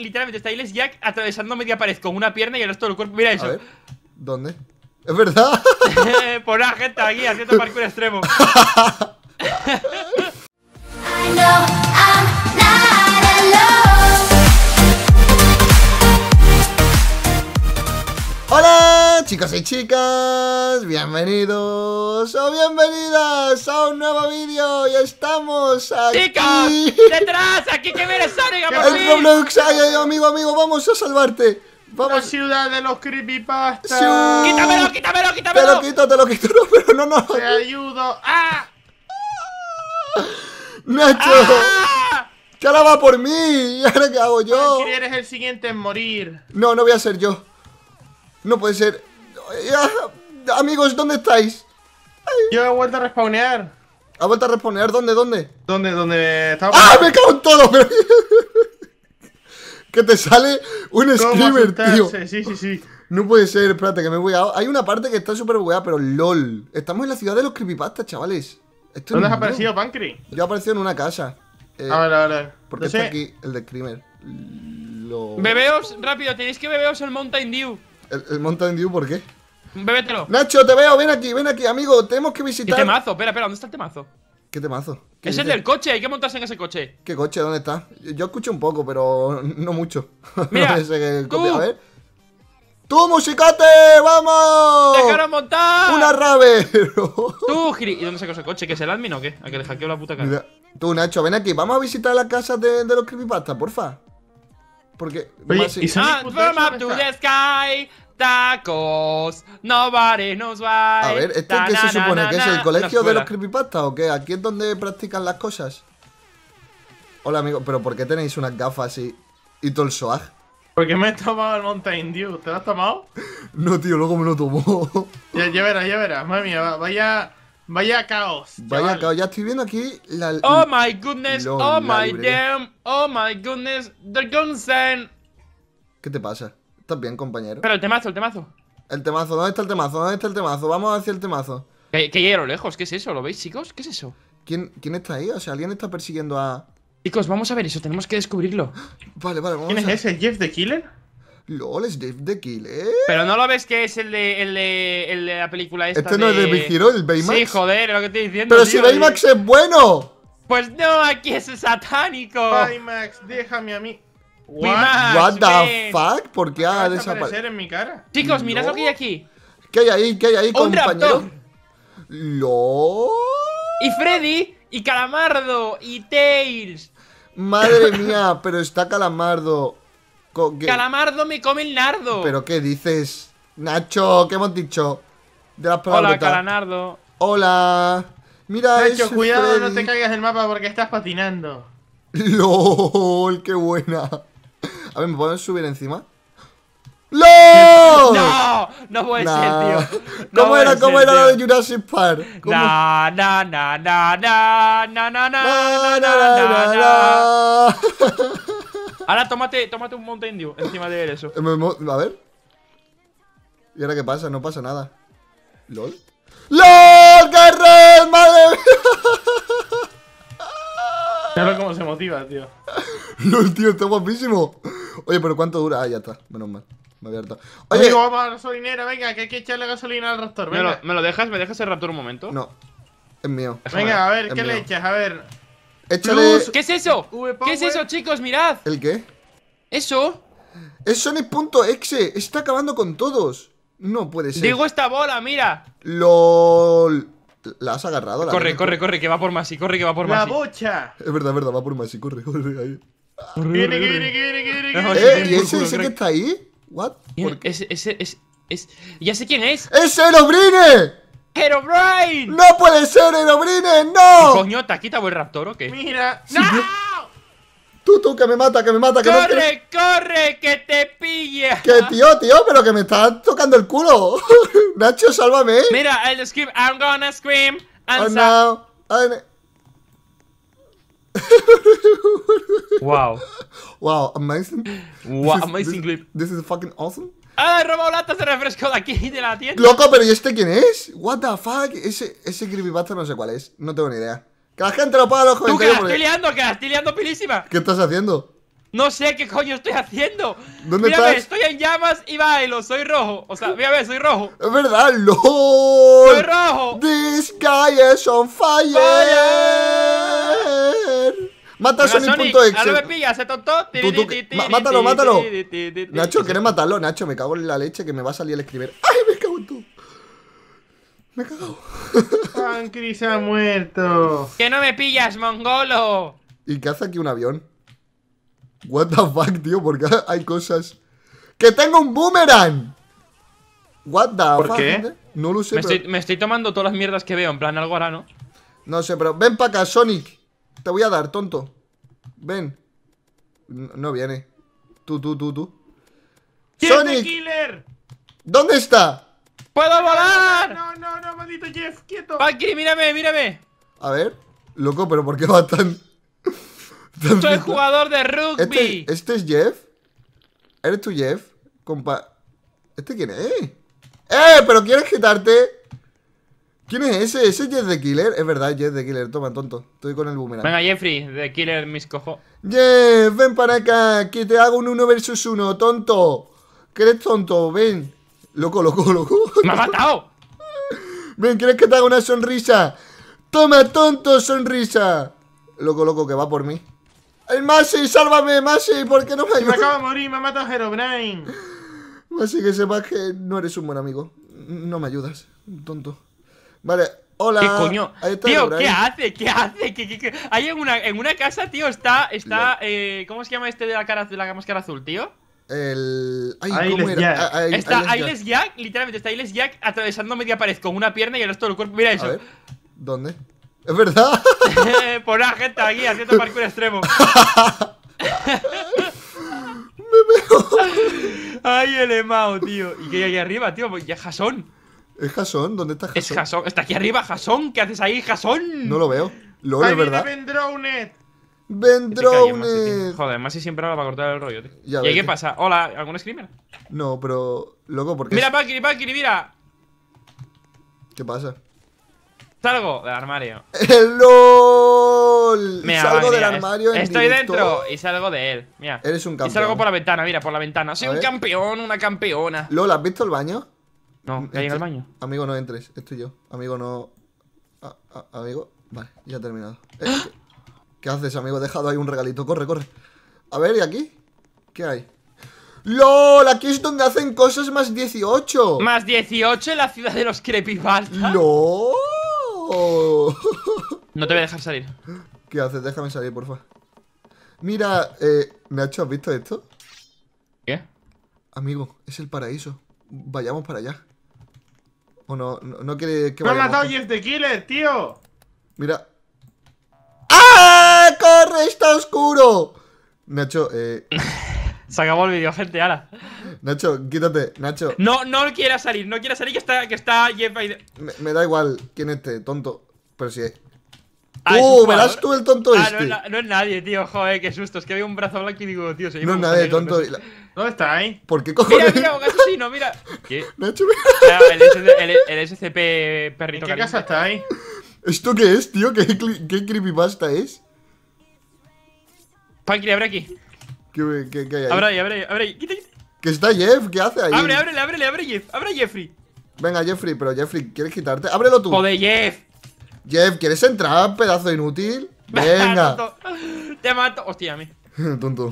literalmente está Les Jack atravesando media pared con una pierna y el resto del cuerpo. Mira eso. ¿Dónde? ¿Es verdad? Por la gente aquí haciendo parkour extremo. Hola chicos y chicas, bienvenidos bienvenidas a un nuevo vídeo y estamos aquí. ¡Chicos! ¡Detrás! ¡Aquí que viene Sonic! ¡El Roblox! ¡Ay, ay, amigo, amigo! ¡Vamos a salvarte! Vamos. La ciudad de los creepypastas. Quítamelo, quítamelo, quítamelo. Te lo quito, te lo quito, no, pero no, no. Te ayudo. ¡Ah! Nacho. ¡Ah! Que ahora va por mí. ¿Y ahora qué hago yo? Si eres el siguiente en morir. No, no voy a ser yo. No puede ser. Amigos, ¿dónde estáis? Yo he vuelto a respawnear. ¿Ha vuelto a respawnear? ¿Dónde? ¿Dónde? ¿Dónde? ¿Dónde? Estaba ¡Ah! ¡Me cago en todo! que te sale un screamer, tío. Sí, sí, sí. No puede ser, espérate, que me voy a... Hay una parte que está súper bugueada, pero LOL. Estamos en la ciudad de los creepypastas, chavales. ¿Dónde no has aparecido, Pancri? Yo he aparecido en una casa. Eh, Ahora, a ver, a ver. Porque está aquí el de screamer. Lo... Bebeos, rápido, tenéis que bebeos el Mountain Dew. el Mountain Dew por qué? Bébetelo. Nacho, te veo, ven aquí, ven aquí, amigo. Tenemos que visitar. ¿Qué temazo? Espera, espera, ¿dónde está el temazo? ¿Qué temazo? es el del coche, hay que montarse en ese coche. ¿Qué coche? ¿Dónde está? Yo escucho un poco, pero no mucho. Mira, tú. A ver. ¡Tú, musicate! ¡Vamos! ¡Dejaron montar! ¡Una rave! ¡Tú, giri! ¿Y dónde sacó ese coche? ¿Que es el admin o qué? ¿A que le hackeó la puta cara? Tú, Nacho, ven aquí. Vamos a visitar la casa de, los creepypastas, porfa. Porque. Oye, ¿y ah, the sky, Tacos, no bares, no A ver, ¿esto qué se supone? ¿Que es el colegio de los creepypastas o qué? ¿Aquí es donde practican las cosas? Hola, amigo, ¿pero por qué tenéis unas gafas así y todo el swag? Porque me he tomado el Mountain Dew? ¿Te lo has tomado? no, tío, luego me lo tomó. ya, verás, ya verás. Madre mía, vaya, vaya caos. Vaya caos. Ya estoy viendo aquí la. Oh my goodness, oh my damn, oh my goodness, the gunsen. ¿Qué te pasa? Estás bien, compañero. Pero el temazo, el temazo. El temazo, ¿dónde está el temazo? ¿Dónde está el temazo? Vamos hacia el temazo. Que, llega a lo lejos, ¿qué es eso? ¿Lo veis, chicos? ¿Qué es eso? ¿Quién, ¿Quién está ahí? O sea, alguien está persiguiendo a. Chicos, vamos a ver eso, tenemos que descubrirlo. Vale, vale, vamos ¿Quién es ese? ¿Jeff the Killer? LOL, es Jeff the Killer. Pero no lo ves que es el de, el de, el de la película esta. Este no es de Big el Baymax. Sí, joder, lo que estoy diciendo. Pero si Baymax es bueno. Pues no, aquí es satánico. Baymax, déjame a mí. What, the fuck? ¿Por qué ha desaparecido? en mi cara? Chicos, mirad lo que hay aquí. ¿Qué hay ahí? ¿Qué hay ahí, ¡Un compañero? Raptor. ¡Lo! Y Freddy, y Calamardo, y Tails. Madre mía, pero está Calamardo. Calamardo me come el nardo. ¿Pero qué dices? Nacho, ¿qué hemos dicho? De las Hola, Calanardo. Hola. Mira, Nacho, cuidado, no te caigas del mapa porque estás patinando. LOL, qué buena. A ver, ¿me puedo subir encima? ¡No! ¡No! No puede ser, tío. ¿Cómo era, cómo era lo de Jurassic Park? Na, na, na, na, na, na, na, na, na, na, na, Ahora tómate, tómate un Mountain Dew encima de él eso. A ver. ¿Y ahora qué pasa? No pasa nada. ¿Lol? ¡LOL! ¡Carrel! ¡Madre mía! ve cómo se motiva, tío. ¡Lol, tío! ¡Está guapísimo! Oye, pero ¿cuánto dura? Ah, ya está, menos mal. Me había hartado. Oye, vamos a la gasolinera, venga, que hay que echarle gasolina al raptor. Venga. ¿Me, lo, dejas? ¿Me dejas el raptor un momento? No, es mío. Venga, a ver, ¿qué le echas? A ver. Échale... ¿Qué es eso? ¿Qué es eso, chicos? Mirad. ¿El qué? Eso. Es Sonic.exe. Está acabando con todos. No puede ser. Digo esta bola, mira. LOL. La has agarrado, la Corre, corre, corre, que va por Masi, corre, que va por Masi. La bocha. Es verdad, es verdad, va por Masi, corre, corre. Ahí. ¿Eh? ¿Y ese que está ahí? ¿What? Ese, ese, es... Ya sé quién es. ¡Es Herobrine! ¡Herobrine! ¡No puede ser, Herobrine! ¡No! Coño, ¿te ha el raptor o qué? Mira. ¡No! Tú, tú, que me mata, que me mata, que ¡Corre, mata. corre, que te pilla! Que tío, tío, pero que me estás tocando el culo. Nacho, sálvame. Mira, el scream, I'm gonna scream. And oh, no. wow. Wow, amazing. Wow, this amazing clip. This is fucking awesome. ¡Ah, he robado latas de refresco de aquí, de la tienda! Loco, pero ¿y este quién es? What the fuck? Ese, ese creepypasta no sé cuál es. No tengo ni idea. Que la gente lo paga los comentarios. Tú que la estoy liando, que la estoy liando pilísima. ¿Qué estás haciendo? No sé qué coño estoy haciendo. ¿Dónde estás? estoy en llamas y bailo, soy rojo. O sea, mírame, soy rojo. Es verdad, LOL. Soy rojo. This guy is on fire. fire. Mata a Sonic.exe me pillas, se tonto. mátalo, mátalo. Nacho, ¿quieres matarlo? Nacho, me cago en la leche que me va a salir el escribir. ¡Ay, me cago en tú! Me he cagado. Pancris ha muerto. Que no me pillas, mongolo. ¿Y qué hace aquí un avión? What the fuck, tío, porque hay cosas. ¡Que tengo un boomerang! What the ¿Por Qué? No lo sé. Me, estoy, me estoy tomando todas las mierdas que veo, en plan algo hará, ¿no? No sé, pero ven para acá, Sonic. Te voy a dar, tonto. Ven. No, viene. Tú, tú, tú, tú. ¡Sonic! Killer! ¿Dónde está? ¡Puedo volar! No, no, no, maldito Jeff, quieto. Valkyrie, mírame, mírame. A ver. Loco, pero ¿por qué va tan.? Soy jugador de rugby. Este, este, es Jeff. ¿Eres tú Jeff? Compa. ¿Este quién es? ¡Eh! ¿Pero quieres quitarte? ¿Quién es ese? Ese es Jeff the Killer. Es verdad, Jeff the Killer. Toma, tonto. Estoy con el boomerang. Venga, Jeffrey, The Killer, mis cojo. Jeff, ven para acá. Que te hago un 1 versus 1, tonto. Que eres tonto, ven. Loco, loco, loco. ¡Me ha matado! ven, ¿quieres que te haga una sonrisa? Toma, tonto, sonrisa. Loco, loco, que va por mí. ¡El Masi! ¡Sálvame, Masi! ¿Por qué no me ayudas? Me acabo de morir, me ha matado Herobrine. Masi, que sepas que no eres un buen amigo. No me ayudas, tonto. Vale, Hola. ¿Qué coño? Tío, ¿qué hace? ¿Qué hace? ¿Qué, qué, qué? Hay en una, en una casa, tío, está. está eh, ¿Cómo se llama este de la cara de la máscara azul, tío? El. Ay, ¿cómo era? Ah, está Ailes Jack. literalmente, está Ailes Jack atravesando media pared con una pierna y el resto del cuerpo. Mira eso. ¿Dónde? ¿Es verdad? Por la gente aquí haciendo parkour extremo. Me veo. Ay, el Emao, tío. ¿Y qué hay ahí arriba, tío? Pues ya Jason. ¿Es Jason? ¿Dónde está Jason? Es Jason. Está aquí arriba, Jason. ¿Qué haces ahí, Jason? No lo veo. Lo veo, ¿verdad? ¡Vendrounet! ¡Vendrounet! Joder, más si siempre habla para cortar el rollo, tío. ¿Y qué pasa? Hola, ¿algún screamer? No, pero. Loco, porque. Mira, Valkyrie, Valkyrie, mira. ¿Qué pasa? Salgo del armario. ¡El LOL! salgo del armario. En estoy dentro y salgo de él. Mira. Eres un campeón. Y salgo por la ventana, mira, por la ventana. Soy un campeón, una campeona. ¿Lola, has visto el baño? No, ¿ya en al baño? Amigo, no entres, estoy yo. Amigo, no... Ah, ah, amigo, vale, ya he terminado. Eh, ¿Qué haces, amigo? He dejado ahí un regalito. Corre, corre. A ver, ¿y aquí? ¿Qué hay? ¡LOL! Aquí es donde hacen cosas más 18. ¿Más 18 en la ciudad de los creepypasta? ¡No! no te voy a dejar salir. ¿Qué haces? Déjame salir, porfa. Mira, eh, Nacho, ¿has visto esto? ¿Qué? Amigo, es el paraíso. Vayamos para allá. ¿O no, no quiere que ¡Me ha matado Jeff the Killer, tío! Mira. ¡Ah! ¡Corre! ¡Está oscuro! Nacho, eh. Se acabó el vídeo, gente, ahora. Nacho, quítate, Nacho. No, no quiera salir, no quiera salir que está, que está Jeff ahí Me, da igual quién esté, tonto. Pero si sí Oh, verás tú el tonto ah, este. No es, este. no es nadie, tío. Joder, qué susto. Es que había un brazo blanco y digo, tío, se No es nadie, tonto. ¿Dónde está ahí? Eh? ¿Por qué Mira, mira! ¡Asusino, mira, mira. ¿Qué? Nacho, mira. el, SCP perrito qué casa está ahí? Eh? ¿Esto qué es, tío? ¿Qué, creepypasta es? Panky, abre aquí. ¿Qué, hay ahí? Abre ahí, abre ahí, abre ahí. Quita, quita. Que está Jeff, ¿qué hace ahí? Abre, ábrele, ábrele, abre Jeff. Abre Jeffrey. Venga, Jeffrey, pero Jeffrey, ¿quieres quitarte? Ábrelo tú. Joder, Jeff. Jeff, ¿quieres entrar, pedazo inútil? Venga. Te mato. Hostia, a mí. Tonto.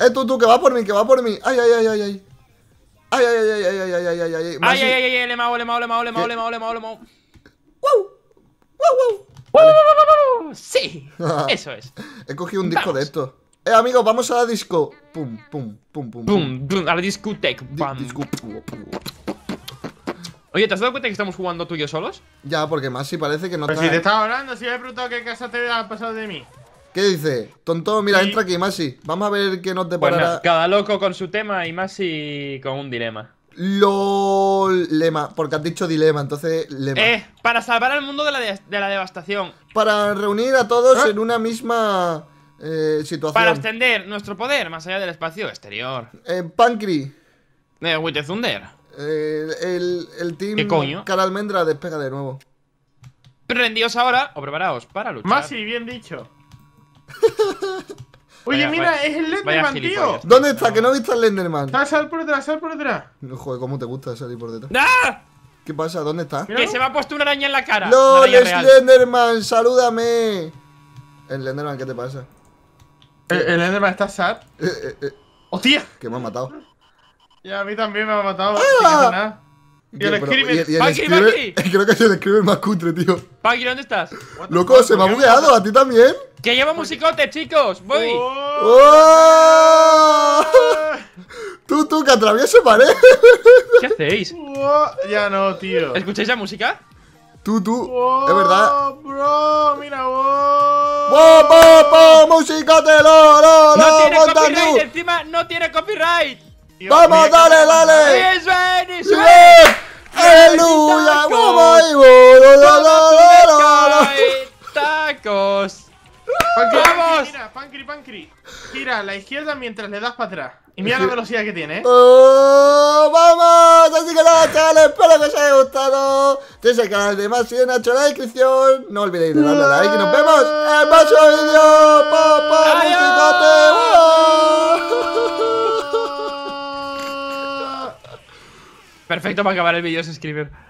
eh, tú, tú, que va por mí, que va por mí. Ay, ay, ay, ay, ay. Ay, ay, ay, ay, ay, ay, ay, ay, ay. Ay, ay, ay, ay, ay le ay le mago, le mago, le mago, le mago, le mago, le mao. ¡Wow! ¡Wow, wow! Sí, eso es. He cogido un disco de estos. Eh, amigos, vamos a la disco. Pum, pum, pum, pum. Pum, pum, a la disco tech. Disco. Oye, ¿te has dado cuenta que estamos jugando tú y yo solos? Ya, porque más si parece que no Pero está... si te estaba hablando, si me he qué casa te ha pasado de mí. ¿Qué dice? Tonto, mira, entra aquí, Masi. Vamos a ver qué nos pues deparará. cada loco con su tema y Masi con un dilema. lo Lema, porque has dicho dilema, entonces lema. Eh, para salvar al mundo de la, devastación. Para reunir a todos ¿Ah? en una misma eh, situación. Para extender nuestro poder más allá del espacio exterior. Eh, Pancri. Eh, Thunder. Eh, el, el team ¿Qué Almendra despega de nuevo. Rendíos ahora o preparaos para luchar. Masi, bien dicho. Oye, mira, es el Lenderman, tío. ¿Dónde está? Que no he visto al Lenderman. Está, sal por detrás, sal por detrás. joder, ¿cómo te gusta salir por detrás? ¡Ah! ¿Qué pasa? ¿Dónde está? Que se me ha puesto una araña en la cara. ¡No, Lenderman! ¡Salúdame! El Lenderman, ¿qué te pasa? El, Lenderman está sad. Eh, eh, eh, ¡Hostia! Que me ha matado. Y a mí también me ha matado. ¡Ah! Y el screamer. ¡Paki, Paki! Creo que es el más cutre, tío. Paki, ¿dónde estás? Loco, se me ha bugueado. ¿A ti también? ¡Que lleva musicote, chicos! ¡Voy! Oh. ¡Oh! Tú, tú, que atravieso pared. ¿Qué hacéis? Ya no, tío. ¿Escucháis la música? Tú, tú. es verdad. Bro, mira, wow. ¡Wow, wow, wow! ¡Musicote, lo, lo, lo! ¡No tiene copyright! ¡Encima no tiene copyright! ¡Vamos, dale, dale! ¡Israel, Israel! vamos, aleluya ¡Vamos tacos ¡Tacos! ¡Vamos! Mira, pancri, pancri. Gira a la izquierda mientras le das para atrás. Y mira la velocidad que tiene, ¿eh? oh, ¡Vamos! Así que nada, chavales, espero que os haya gustado. es el canal de más y Nacho en la descripción. No olvidéis de darle a like y nos vemos en el próximo vídeo. ¡Papá, Perfecto para acabar el vídeo es escribir.